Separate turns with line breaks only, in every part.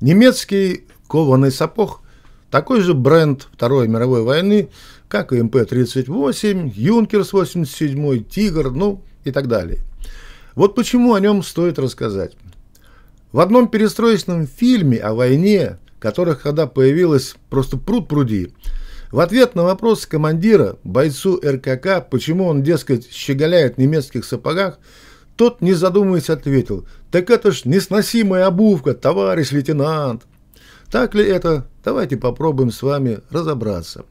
Немецкий кованый сапог – такой же бренд Второй мировой войны, как и МП-38, Юнкерс-87, Тигр, ну и так далее. Вот почему о нем стоит рассказать. В одном перестроечном фильме о войне, которых когда появилась просто пруд пруди, в ответ на вопрос командира, бойцу РКК, почему он, дескать, щеголяет в немецких сапогах – тот, не задумываясь, ответил, «Так это ж несносимая обувка, товарищ лейтенант!» Так ли это? Давайте попробуем с вами разобраться.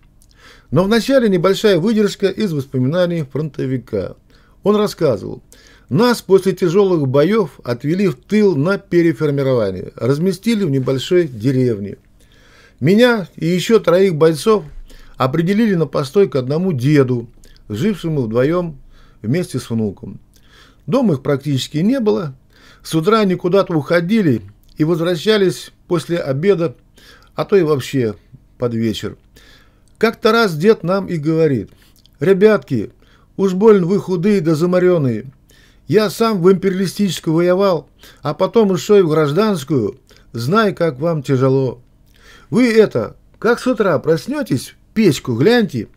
Но вначале небольшая выдержка из воспоминаний фронтовика. Он рассказывал, «Нас после тяжелых боев отвели в тыл на переформирование, разместили в небольшой деревне. Меня и еще троих бойцов определили на постой к одному деду, жившему вдвоем вместе с внуком. Дома их практически не было. С утра они куда-то уходили и возвращались после обеда, а то и вообще под вечер. Как-то раз дед нам и говорит, «Ребятки, уж больно вы худые да замаренные. Я сам в империалистическую воевал, а потом еще и в гражданскую. Знай, как вам тяжело. Вы это, как с утра проснетесь, печку гляньте,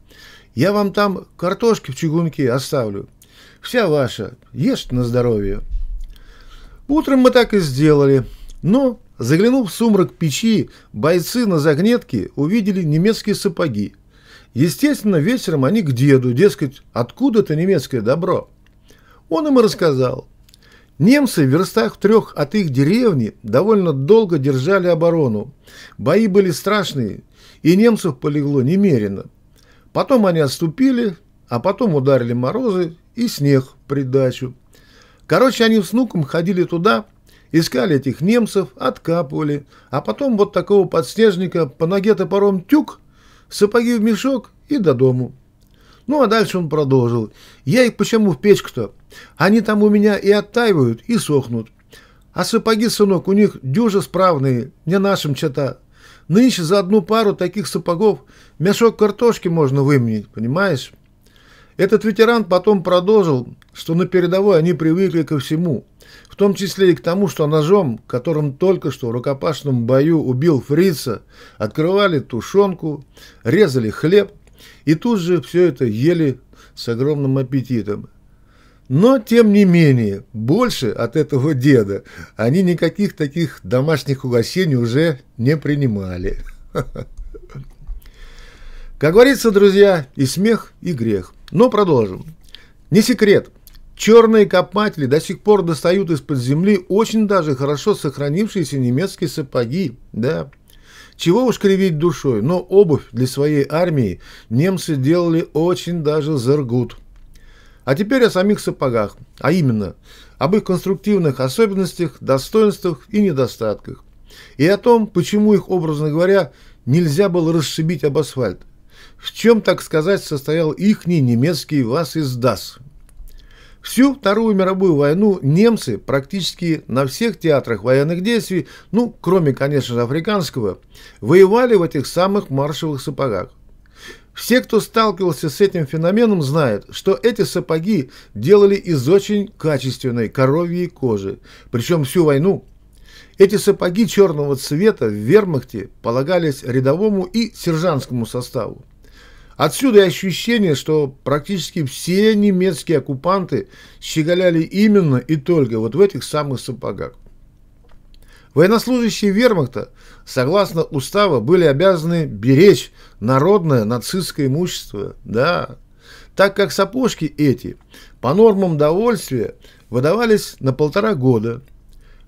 я вам там картошки в чугунке оставлю. Вся ваша. Ешьте на здоровье. Утром мы так и сделали. Но, заглянув в сумрак печи, бойцы на загнетке увидели немецкие сапоги. Естественно, вечером они к деду, дескать, откуда-то немецкое добро. Он им и рассказал. Немцы в верстах трех от их деревни довольно долго держали оборону. Бои были страшные, и немцев полегло немерено. Потом они отступили, а потом ударили морозы, и снег придачу. Короче, они с внуком ходили туда, искали этих немцев, откапывали, а потом вот такого подснежника по ноге топором тюк, сапоги в мешок и до дому. Ну, а дальше он продолжил. Я их почему в печку-то? Они там у меня и оттаивают, и сохнут. А сапоги, сынок, у них дюжи справные, не нашим чета. Нынче за одну пару таких сапогов мешок картошки можно выменить, понимаешь? Этот ветеран потом продолжил, что на передовой они привыкли ко всему, в том числе и к тому, что ножом, которым только что в рукопашном бою убил фрица, открывали тушенку, резали хлеб и тут же все это ели с огромным аппетитом. Но, тем не менее, больше от этого деда они никаких таких домашних угощений уже не принимали. Как говорится, друзья, и смех, и грех – но продолжим. Не секрет. Черные копатели до сих пор достают из-под земли очень даже хорошо сохранившиеся немецкие сапоги. Да. Чего уж кривить душой, но обувь для своей армии немцы делали очень даже зергут. А теперь о самих сапогах, а именно об их конструктивных особенностях, достоинствах и недостатках. И о том, почему их, образно говоря, нельзя было расшибить об асфальт в чем, так сказать, состоял ихний немецкий вас издас. Всю Вторую мировую войну немцы практически на всех театрах военных действий, ну, кроме, конечно же, африканского, воевали в этих самых маршевых сапогах. Все, кто сталкивался с этим феноменом, знают, что эти сапоги делали из очень качественной коровьей кожи, причем всю войну. Эти сапоги черного цвета в вермахте полагались рядовому и сержантскому составу. Отсюда и ощущение, что практически все немецкие оккупанты щеголяли именно и только вот в этих самых сапогах. Военнослужащие вермахта, согласно уставу, были обязаны беречь народное нацистское имущество, да, так как сапожки эти по нормам довольствия выдавались на полтора года.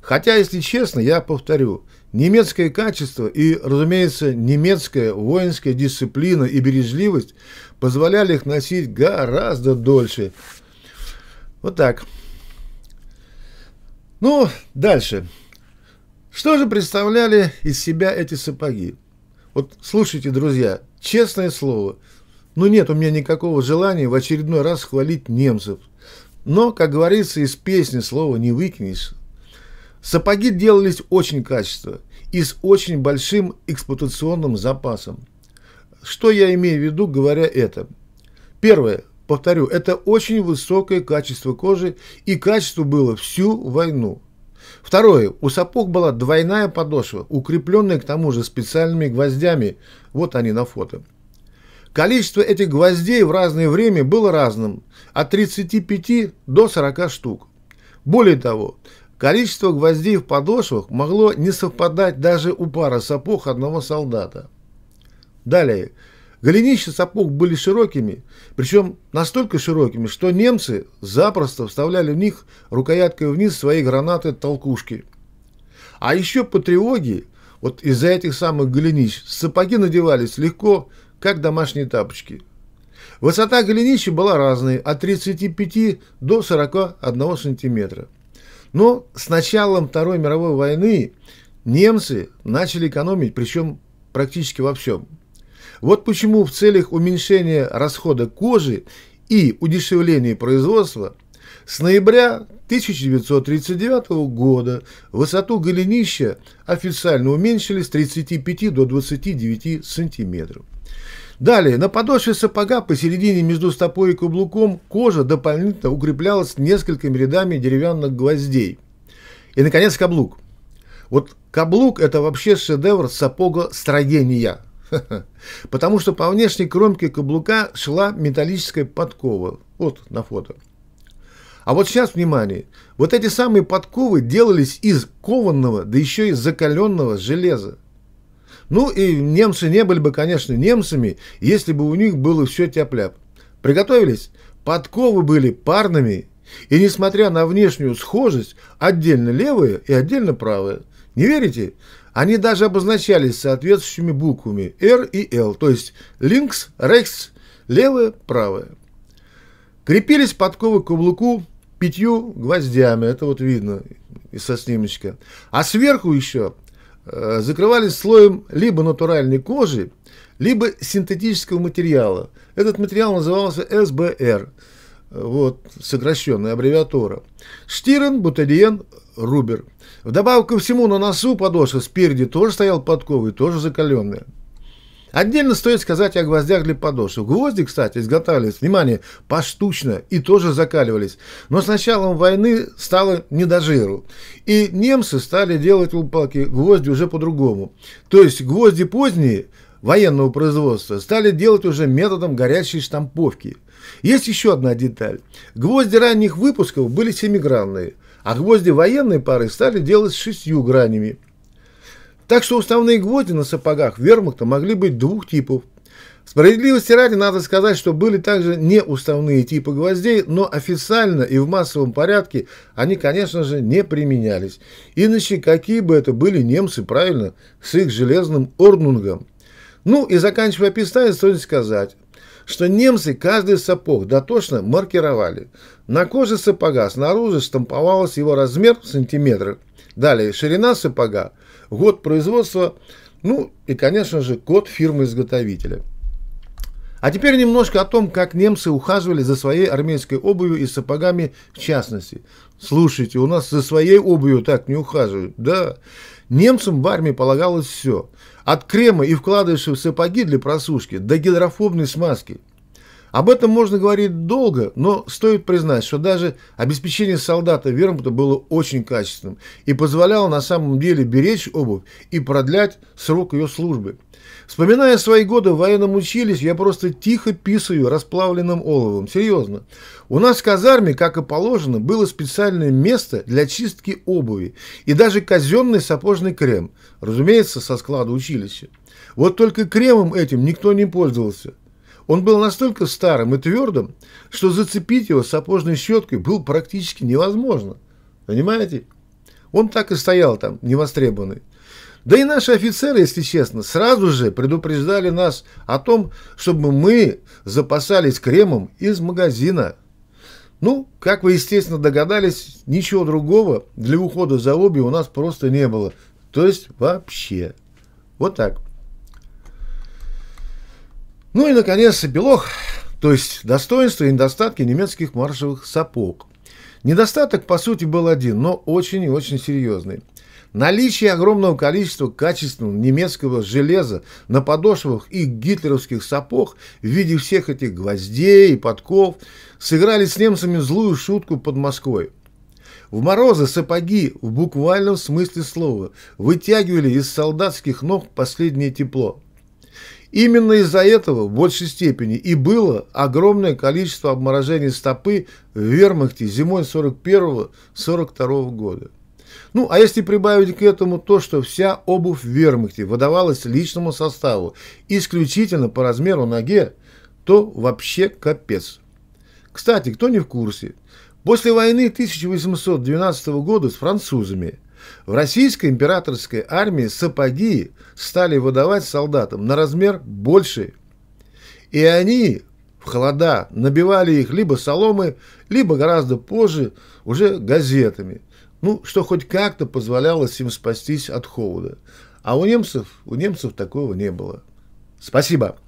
Хотя, если честно, я повторю, Немецкое качество и, разумеется, немецкая воинская дисциплина и бережливость позволяли их носить гораздо дольше. Вот так. Ну, дальше. Что же представляли из себя эти сапоги? Вот слушайте, друзья, честное слово, ну нет у меня никакого желания в очередной раз хвалить немцев. Но, как говорится, из песни слова не выкинешь. Сапоги делались очень качественно и с очень большим эксплуатационным запасом. Что я имею в виду, говоря это? Первое. Повторю, это очень высокое качество кожи, и качество было всю войну. Второе. У сапог была двойная подошва, укрепленная к тому же специальными гвоздями. Вот они на фото. Количество этих гвоздей в разное время было разным, от 35 до 40 штук. Более того, Количество гвоздей в подошвах могло не совпадать даже у пары сапог одного солдата. Далее. Голенища сапог были широкими, причем настолько широкими, что немцы запросто вставляли в них рукояткой вниз свои гранаты-толкушки. А еще по тревоге, вот из-за этих самых голенищ, сапоги надевались легко, как домашние тапочки. Высота голенища была разной, от 35 до 41 сантиметра. Но с началом Второй мировой войны немцы начали экономить, причем практически во всем. Вот почему в целях уменьшения расхода кожи и удешевления производства с ноября 1939 года высоту голенища официально уменьшили с 35 до 29 сантиметров. Далее, на подошве сапога посередине между стопой и каблуком кожа дополнительно укреплялась несколькими рядами деревянных гвоздей. И, наконец, каблук. Вот каблук – это вообще шедевр сапога строгения. Потому что по внешней кромке каблука шла металлическая подкова. Вот на фото. А вот сейчас, внимание, вот эти самые подковы делались из кованного, да еще и закаленного железа. Ну и немцы не были бы, конечно, немцами, если бы у них было все тяп Приготовились? Подковы были парными, и несмотря на внешнюю схожесть, отдельно левые и отдельно правые. Не верите? Они даже обозначались соответствующими буквами R и L, то есть links, rechts, левое, правое. Крепились подковы к каблуку пятью гвоздями, это вот видно из со снимочка. А сверху еще Э, закрывались слоем либо натуральной кожи, либо синтетического материала. Этот материал назывался СБР, вот, сокращенная аббревиатура. Штирен, Бутадиен, Рубер. Вдобавок ко всему на носу подошва спереди тоже стоял подковый, тоже закаленная. Отдельно стоит сказать о гвоздях для подошв. Гвозди, кстати, изготавливались, внимание, поштучно и тоже закаливались. Но с началом войны стало не до жиру. И немцы стали делать упаки гвозди уже по-другому. То есть гвозди поздние, военного производства стали делать уже методом горячей штамповки. Есть еще одна деталь. Гвозди ранних выпусков были семигранные, а гвозди военной пары стали делать с шестью гранями – так что уставные гвозди на сапогах вермахта могли быть двух типов. Справедливости ради надо сказать, что были также не уставные типы гвоздей, но официально и в массовом порядке они, конечно же, не применялись. Иначе какие бы это были немцы, правильно, с их железным орнунгом. Ну и заканчивая описание, стоит сказать, что немцы каждый сапог дотошно маркировали. На коже сапога снаружи штамповался его размер в сантиметрах, Далее, ширина сапога, год производства, ну и, конечно же, код фирмы-изготовителя. А теперь немножко о том, как немцы ухаживали за своей армейской обувью и сапогами в частности. Слушайте, у нас за своей обувью так не ухаживают. Да, немцам в армии полагалось все. От крема и вкладышей в сапоги для просушки до гидрофобной смазки – об этом можно говорить долго, но стоит признать, что даже обеспечение солдата вермута было очень качественным и позволяло на самом деле беречь обувь и продлять срок ее службы. Вспоминая свои годы в военном училище, я просто тихо писаю расплавленным оловом. Серьезно. У нас в казарме, как и положено, было специальное место для чистки обуви и даже казенный сапожный крем. Разумеется, со склада училища. Вот только кремом этим никто не пользовался. Он был настолько старым и твердым, что зацепить его сапожной щеткой было практически невозможно. Понимаете? Он так и стоял там, невостребованный. Да и наши офицеры, если честно, сразу же предупреждали нас о том, чтобы мы запасались кремом из магазина. Ну, как вы, естественно, догадались, ничего другого для ухода за обе у нас просто не было. То есть вообще. Вот так. Ну и, наконец, белох, то есть достоинства и недостатки немецких маршевых сапог. Недостаток, по сути, был один, но очень и очень серьезный. Наличие огромного количества качественного немецкого железа на подошвах и гитлеровских сапог в виде всех этих гвоздей и подков сыграли с немцами злую шутку под Москвой. В морозы сапоги в буквальном смысле слова вытягивали из солдатских ног последнее тепло. Именно из-за этого в большей степени и было огромное количество обморожений стопы в вермахте зимой 41-42 года. Ну, а если прибавить к этому то, что вся обувь в вермахте выдавалась личному составу исключительно по размеру ноге, то вообще капец. Кстати, кто не в курсе, после войны 1812 года с французами – в российской императорской армии сапоги стали выдавать солдатам на размер больше. И они в холода набивали их либо соломы, либо гораздо позже уже газетами. Ну, что хоть как-то позволяло им спастись от холода. А у немцев, у немцев такого не было. Спасибо.